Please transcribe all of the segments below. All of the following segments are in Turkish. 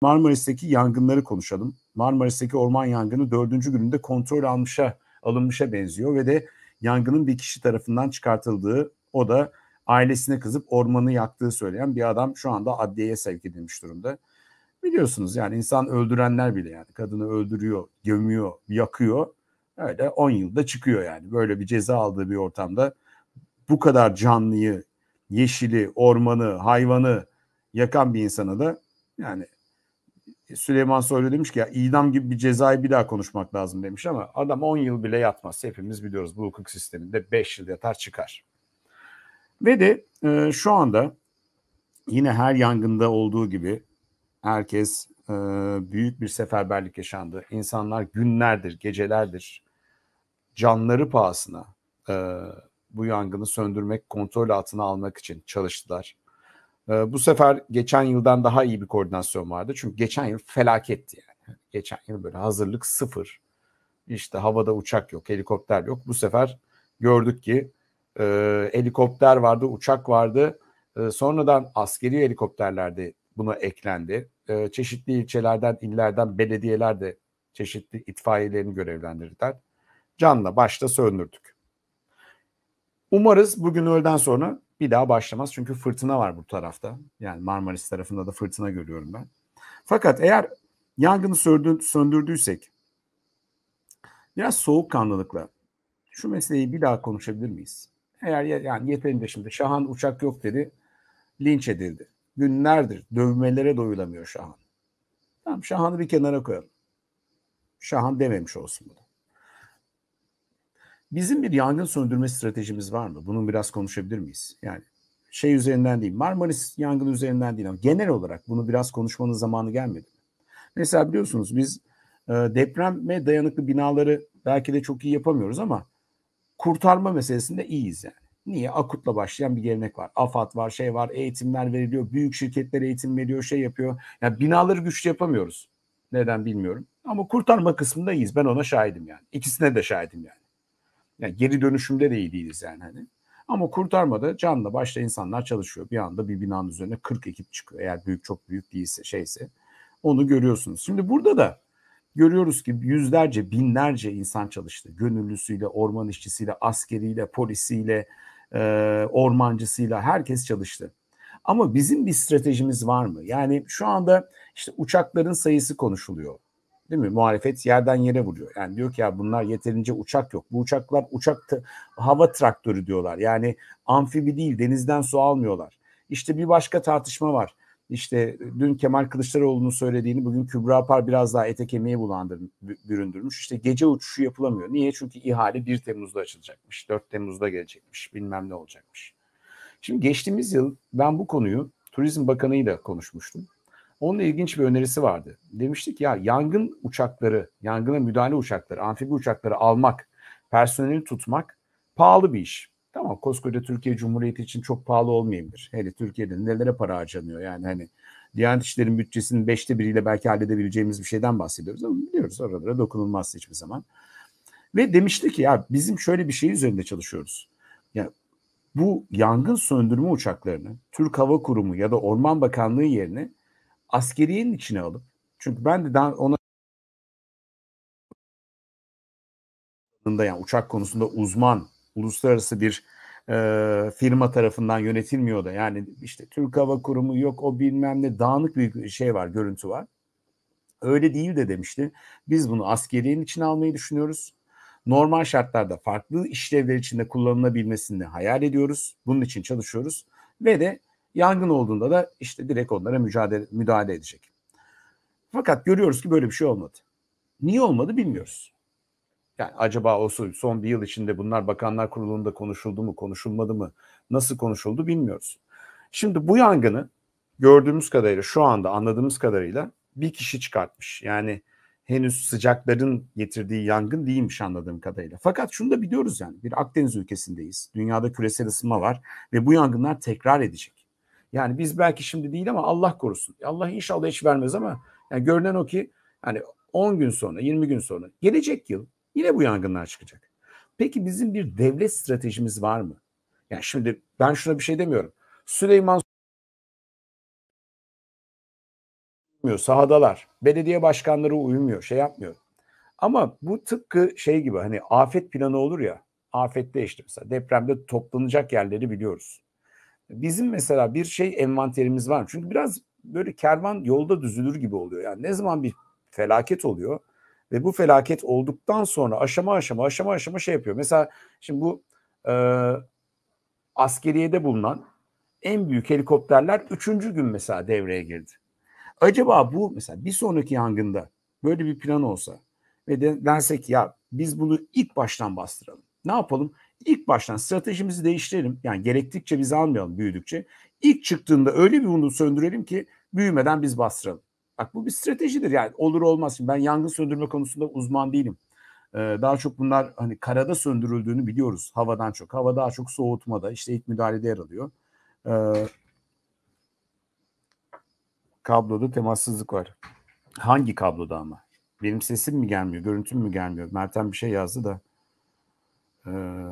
Marmaris'teki yangınları konuşalım. Marmaris'teki orman yangını dördüncü gününde kontrol almışa alınmışa benziyor ve de yangının bir kişi tarafından çıkartıldığı o da ailesine kızıp ormanı yaktığı söyleyen bir adam şu anda adliyeye sevk edilmiş durumda. Biliyorsunuz yani insan öldürenler bile yani kadını öldürüyor, gömüyor, yakıyor. Öyle 10 yılda çıkıyor yani. Böyle bir ceza aldığı bir ortamda bu kadar canlıyı, yeşili, ormanı, hayvanı yakan bir insana da yani Süleyman Soylu demiş ki ya idam gibi bir cezayı bir daha konuşmak lazım demiş ama adam 10 yıl bile yatmaz. Hepimiz biliyoruz bu hukuk sisteminde 5 yıl yatar çıkar. Ve de e, şu anda yine her yangında olduğu gibi herkes e, büyük bir seferberlik yaşandı. İnsanlar günlerdir, gecelerdir canları pahasına e, bu yangını söndürmek, kontrol altına almak için çalıştılar. Ee, bu sefer geçen yıldan daha iyi bir koordinasyon vardı. Çünkü geçen yıl felaketti yani. Hani geçen yıl böyle hazırlık sıfır. İşte havada uçak yok, helikopter yok. Bu sefer gördük ki e, helikopter vardı, uçak vardı. E, sonradan askeri helikopterler de buna eklendi. E, çeşitli ilçelerden, illerden belediyeler de çeşitli itfaiyelerini görevlendirdiler. Canla başta söndürdük. Umarız bugün öğleden sonra bir daha başlamaz. Çünkü fırtına var bu tarafta. Yani Marmaris tarafında da fırtına görüyorum ben. Fakat eğer yangını söndür, söndürdüysek biraz soğukkanlılıkla şu meseleyi bir daha konuşabilir miyiz? Eğer yani yeterince şimdi Şahan uçak yok dedi, linç edildi. Günlerdir dövmelere doyulamıyor Şahan. Tamam Şahan'ı bir kenara koyalım. Şahan dememiş olsun bunu. Bizim bir yangın söndürme stratejimiz var mı? Bunun biraz konuşabilir miyiz? Yani şey üzerinden değil, Marmaris yangını üzerinden değil ama genel olarak bunu biraz konuşmanın zamanı gelmedi. Mesela biliyorsunuz biz e, depreme dayanıklı binaları belki de çok iyi yapamıyoruz ama kurtarma meselesinde iyiyiz yani. Niye? Akutla başlayan bir gelenek var. AFAD var, şey var, eğitimler veriliyor, büyük şirketler eğitim veriyor, şey yapıyor. Yani binaları güçlü yapamıyoruz. Neden bilmiyorum. Ama kurtarma kısmında iyiyiz. Ben ona şahidim yani. İkisine de şahidim yani. Yani geri dönüşümde de iyi değiliz yani hani. Ama kurtarmada canla başla insanlar çalışıyor. Bir anda bir binanın üzerine 40 ekip çıkıyor. Eğer büyük çok büyük değilse şeyse onu görüyorsunuz. Şimdi burada da görüyoruz ki yüzlerce binlerce insan çalıştı. Gönüllüsüyle, orman işçisiyle, askeriyle, polisiyle, e, ormancısıyla herkes çalıştı. Ama bizim bir stratejimiz var mı? Yani şu anda işte uçakların sayısı konuşuluyor. Değil mi? Muhalefet yerden yere vuruyor. Yani diyor ki ya bunlar yeterince uçak yok. Bu uçaklar uçak hava traktörü diyorlar. Yani amfibi değil denizden su almıyorlar. İşte bir başka tartışma var. İşte e, dün Kemal Kılıçdaroğlu'nun söylediğini bugün Kübra Par biraz daha ete kemiğe büründürmüş. İşte gece uçuşu yapılamıyor. Niye? Çünkü ihale 1 Temmuz'da açılacakmış. 4 Temmuz'da gelecekmiş. Bilmem ne olacakmış. Şimdi geçtiğimiz yıl ben bu konuyu Turizm Bakanı'yla konuşmuştum. Onun ilginç bir önerisi vardı. Demiştik ya yangın uçakları, yangına müdahale uçakları, amfibi uçakları almak, personeli tutmak pahalı bir iş. Tamam koskoca Türkiye Cumhuriyeti için çok pahalı olmayabilir. Hele Türkiye'de nelere para harcanıyor yani hani Diyanet İşleri'nin bütçesinin beşte biriyle belki halledebileceğimiz bir şeyden bahsediyoruz ama biliyoruz oralara dokunulmaz hiçbir zaman. Ve demişti ki ya bizim şöyle bir şey üzerinde çalışıyoruz. Ya bu yangın söndürme uçaklarını Türk Hava Kurumu ya da Orman Bakanlığı yerine askeriyenin içine alıp çünkü ben de daha ona yani uçak konusunda uzman uluslararası bir e, firma tarafından yönetilmiyor da yani işte Türk Hava Kurumu yok o bilmem ne dağınık bir şey var görüntü var. Öyle değil de demişti. Biz bunu askeriyenin içine almayı düşünüyoruz. Normal şartlarda farklı işlevler içinde kullanılabilmesini hayal ediyoruz. Bunun için çalışıyoruz. Ve de Yangın olduğunda da işte direkt onlara mücadele, müdahale edecek. Fakat görüyoruz ki böyle bir şey olmadı. Niye olmadı bilmiyoruz. Yani acaba o son bir yıl içinde bunlar bakanlar kurulunda konuşuldu mu, konuşulmadı mı, nasıl konuşuldu bilmiyoruz. Şimdi bu yangını gördüğümüz kadarıyla şu anda anladığımız kadarıyla bir kişi çıkartmış. Yani henüz sıcakların getirdiği yangın değilmiş anladığım kadarıyla. Fakat şunu da biliyoruz yani bir Akdeniz ülkesindeyiz. Dünyada küresel ısınma var ve bu yangınlar tekrar edecek. Yani biz belki şimdi değil ama Allah korusun. Allah inşallah hiç vermez ama yani görünen o ki hani 10 gün sonra, 20 gün sonra gelecek yıl yine bu yangınlar çıkacak. Peki bizim bir devlet stratejimiz var mı? Yani şimdi ben şuna bir şey demiyorum. Süleyman uymuyor, sahadalar. Belediye başkanları uymuyor, şey yapmıyor. Ama bu tıpkı şey gibi hani afet planı olur ya. Afette işte mesela depremde toplanacak yerleri biliyoruz. Bizim mesela bir şey envanterimiz var. Çünkü biraz böyle kervan yolda düzülür gibi oluyor. Yani ne zaman bir felaket oluyor ve bu felaket olduktan sonra aşama aşama aşama aşama şey yapıyor. Mesela şimdi bu e, askeriyede bulunan en büyük helikopterler üçüncü gün mesela devreye girdi. Acaba bu mesela bir sonraki yangında böyle bir plan olsa ve de, dersek ya biz bunu ilk baştan bastıralım. Ne yapalım? İlk baştan stratejimizi değiştirelim. Yani gerektikçe biz almayalım büyüdükçe. İlk çıktığında öyle bir bunu söndürelim ki büyümeden biz bastıralım. Bak bu bir stratejidir yani olur olmaz. Şimdi ben yangın söndürme konusunda uzman değilim. Ee, daha çok bunlar hani karada söndürüldüğünü biliyoruz havadan çok. Hava daha çok soğutmada işte ilk müdahalede yer alıyor. Ee, kabloda temassızlık var. Hangi kabloda ama? Benim sesim mi gelmiyor, görüntüm mü gelmiyor? Mertem bir şey yazdı da. Ee,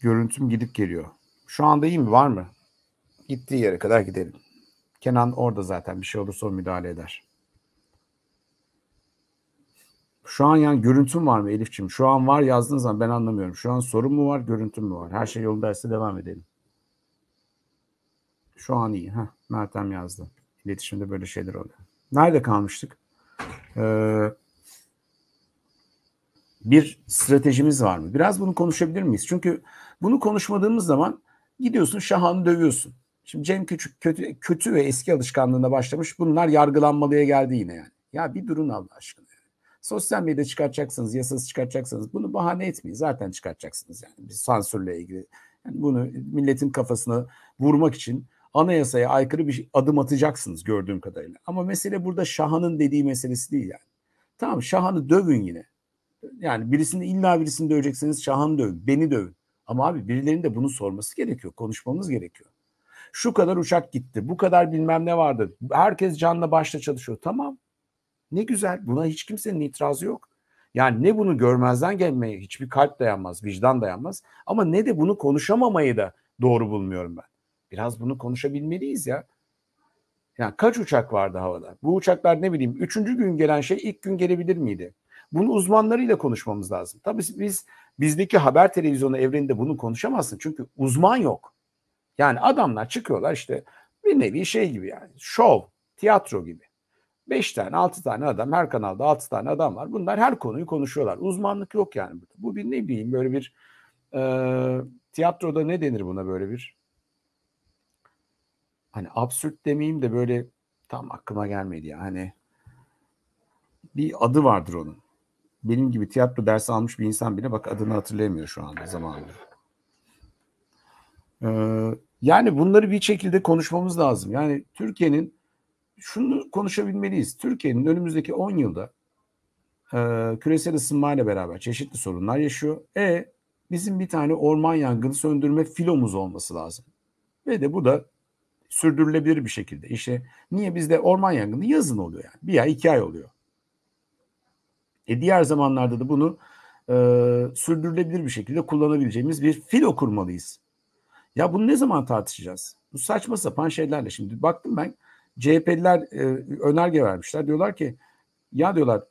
görüntüm gidip geliyor. Şu anda iyi mi var mı? Gittiği yere kadar gidelim. Kenan orada zaten bir şey olursa o müdahale eder. Şu an yani görüntüm var mı Elifçim? Şu an var yazdığın zaman ben anlamıyorum. Şu an sorun mu var, görüntüm mü var? Her şey yolundaysa devam edelim. Şu an iyi. Heh, Mertem yazdı. İletişimde böyle şeyler oluyor. Nerede kalmıştık? Ee, bir stratejimiz var mı? Biraz bunu konuşabilir miyiz? Çünkü bunu konuşmadığımız zaman gidiyorsun Şahan'ı dövüyorsun. Şimdi Cem Küçük kötü, kötü ve eski alışkanlığına başlamış. Bunlar yargılanmalıya geldi yine yani. Ya bir durun Allah aşkına. Sosyal medyada çıkartacaksınız, yasası çıkartacaksınız. Bunu bahane etmeyin. Zaten çıkartacaksınız yani. Bir sansürle ilgili. Yani bunu milletin kafasına vurmak için anayasaya aykırı bir adım atacaksınız gördüğüm kadarıyla. Ama mesele burada Şahan'ın dediği meselesi değil yani. Tamam Şahan'ı dövün yine. Yani birisini illa birisini dövecekseniz Şahan'ı dövün, beni dövün. Ama abi birilerinin de bunu sorması gerekiyor, konuşmamız gerekiyor. Şu kadar uçak gitti, bu kadar bilmem ne vardı. Herkes canla başla çalışıyor. Tamam ne güzel buna hiç kimsenin itirazı yok. Yani ne bunu görmezden gelmeye hiçbir kalp dayanmaz, vicdan dayanmaz. Ama ne de bunu konuşamamayı da doğru bulmuyorum ben. Biraz bunu konuşabilmeliyiz ya. Yani kaç uçak vardı havada? Bu uçaklar ne bileyim üçüncü gün gelen şey ilk gün gelebilir miydi? Bunu uzmanlarıyla konuşmamız lazım. Tabii biz bizdeki haber televizyonu evreninde bunu konuşamazsın. Çünkü uzman yok. Yani adamlar çıkıyorlar işte bir nevi şey gibi yani şov, tiyatro gibi. Beş tane, altı tane adam, her kanalda altı tane adam var. Bunlar her konuyu konuşuyorlar. Uzmanlık yok yani. Bu bir ne bileyim böyle bir e, tiyatroda ne denir buna böyle bir hani absürt demeyeyim de böyle tam aklıma gelmedi ya. Hani bir adı vardır onun. Benim gibi tiyatro dersi almış bir insan bile bak adını hatırlayamıyor şu anda zamanında. Ee, yani bunları bir şekilde konuşmamız lazım. Yani Türkiye'nin şunu konuşabilmeliyiz. Türkiye'nin önümüzdeki 10 yılda e, küresel ısınmayla beraber çeşitli sorunlar yaşıyor. E bizim bir tane orman yangını söndürme filomuz olması lazım. Ve de bu da sürdürülebilir bir şekilde. İşte niye bizde orman yangını yazın oluyor yani. Bir ay iki ay oluyor. E diğer zamanlarda da bunu e, sürdürülebilir bir şekilde kullanabileceğimiz bir filo kurmalıyız. Ya bunu ne zaman tartışacağız? Bu saçma sapan şeylerle. Şimdi baktım ben CHP'liler e, önerge vermişler. Diyorlar ki ya diyorlar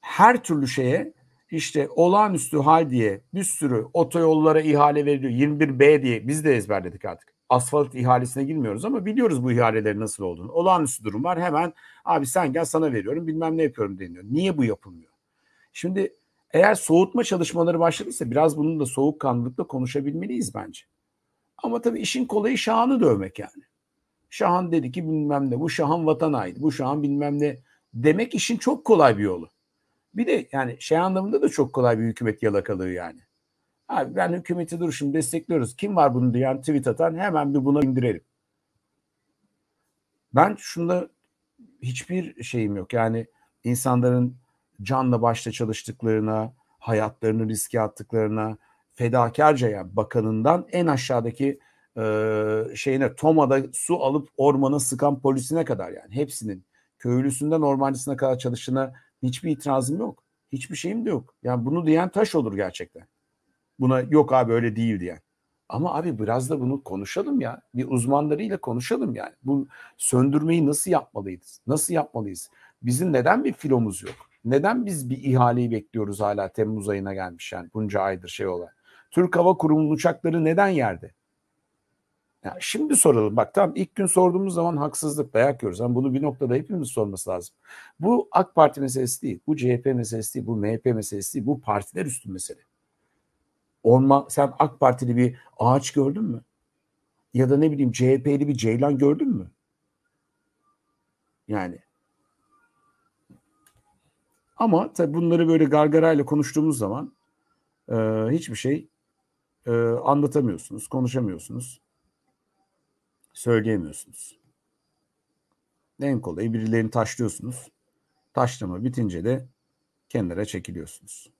her türlü şeye işte olağanüstü hal diye bir sürü otoyollara ihale veriliyor. 21B diye biz de ezberledik artık asfalt ihalesine girmiyoruz ama biliyoruz bu ihalelerin nasıl olduğunu. Olağanüstü durum var hemen abi sen gel sana veriyorum bilmem ne yapıyorum deniyor. Niye bu yapılmıyor? Şimdi eğer soğutma çalışmaları başladıysa biraz bunun da soğukkanlılıkla konuşabilmeliyiz bence. Ama tabii işin kolayı Şahan'ı dövmek yani. Şahan dedi ki bilmem ne bu Şahan vatan haini bu Şahan bilmem ne demek işin çok kolay bir yolu. Bir de yani şey anlamında da çok kolay bir hükümet yalakalığı yani. Abi ben hükümeti duruşum destekliyoruz. Kim var bunu diyen tweet atan hemen bir buna indirelim. Ben şunda hiçbir şeyim yok. Yani insanların canla başla çalıştıklarına, hayatlarını riske attıklarına, fedakarca yani bakanından en aşağıdaki e, şeyine Toma'da su alıp ormana sıkan polisine kadar yani hepsinin köylüsünden ormancısına kadar çalıştığına hiçbir itirazım yok. Hiçbir şeyim de yok. Yani bunu diyen taş olur gerçekten buna yok abi öyle değil diyen. Ama abi biraz da bunu konuşalım ya. Bir uzmanlarıyla konuşalım yani. Bu söndürmeyi nasıl yapmalıyız? Nasıl yapmalıyız? Bizim neden bir filomuz yok? Neden biz bir ihaleyi bekliyoruz hala Temmuz ayına gelmiş yani bunca aydır şey olan? Türk Hava Kurumu'nun uçakları neden yerde? Ya şimdi soralım bak tamam ilk gün sorduğumuz zaman haksızlık dayak yiyoruz ama bunu bir noktada hepimiz sorması lazım. Bu AK Parti meselesi değil, bu CHP meselesi değil, bu MHP meselesi değil, bu partiler üstü mesele. Orma sen AK Partili bir ağaç gördün mü? Ya da ne bileyim CHP'li bir ceylan gördün mü? Yani. Ama tabii bunları böyle gargarayla konuştuğumuz zaman e, hiçbir şey e, anlatamıyorsunuz, konuşamıyorsunuz, söyleyemiyorsunuz. En kolayı birilerini taşlıyorsunuz. Taşlama bitince de kenara çekiliyorsunuz.